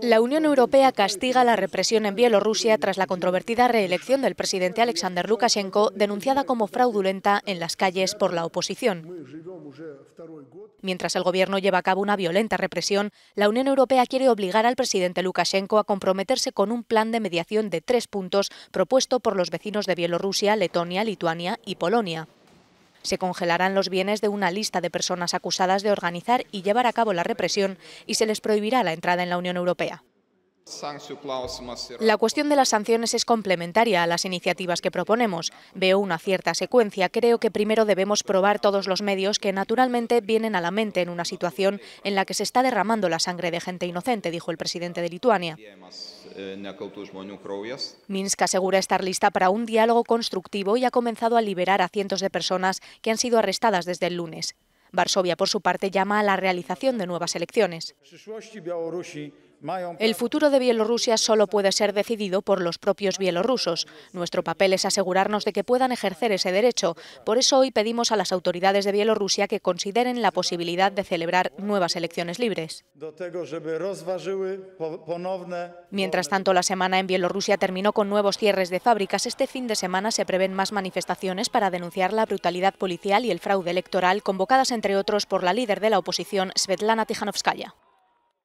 La Unión Europea castiga la represión en Bielorrusia tras la controvertida reelección del presidente Alexander Lukashenko, denunciada como fraudulenta en las calles por la oposición. Mientras el gobierno lleva a cabo una violenta represión, la Unión Europea quiere obligar al presidente Lukashenko a comprometerse con un plan de mediación de tres puntos propuesto por los vecinos de Bielorrusia, Letonia, Lituania y Polonia. Se congelarán los bienes de una lista de personas acusadas de organizar y llevar a cabo la represión y se les prohibirá la entrada en la Unión Europea. La cuestión de las sanciones es complementaria a las iniciativas que proponemos. Veo una cierta secuencia. Creo que primero debemos probar todos los medios que naturalmente vienen a la mente en una situación en la que se está derramando la sangre de gente inocente, dijo el presidente de Lituania. Eh, Minsk asegura estar lista para un diálogo constructivo y ha comenzado a liberar a cientos de personas que han sido arrestadas desde el lunes. Varsovia, por su parte, llama a la realización de nuevas elecciones. El futuro de Bielorrusia solo puede ser decidido por los propios bielorrusos. Nuestro papel es asegurarnos de que puedan ejercer ese derecho. Por eso hoy pedimos a las autoridades de Bielorrusia que consideren la posibilidad de celebrar nuevas elecciones libres. Mientras tanto, la semana en Bielorrusia terminó con nuevos cierres de fábricas. Este fin de semana se prevén más manifestaciones para denunciar la brutalidad policial y el fraude electoral convocadas entre otros por la líder de la oposición, Svetlana Tijanovskaya.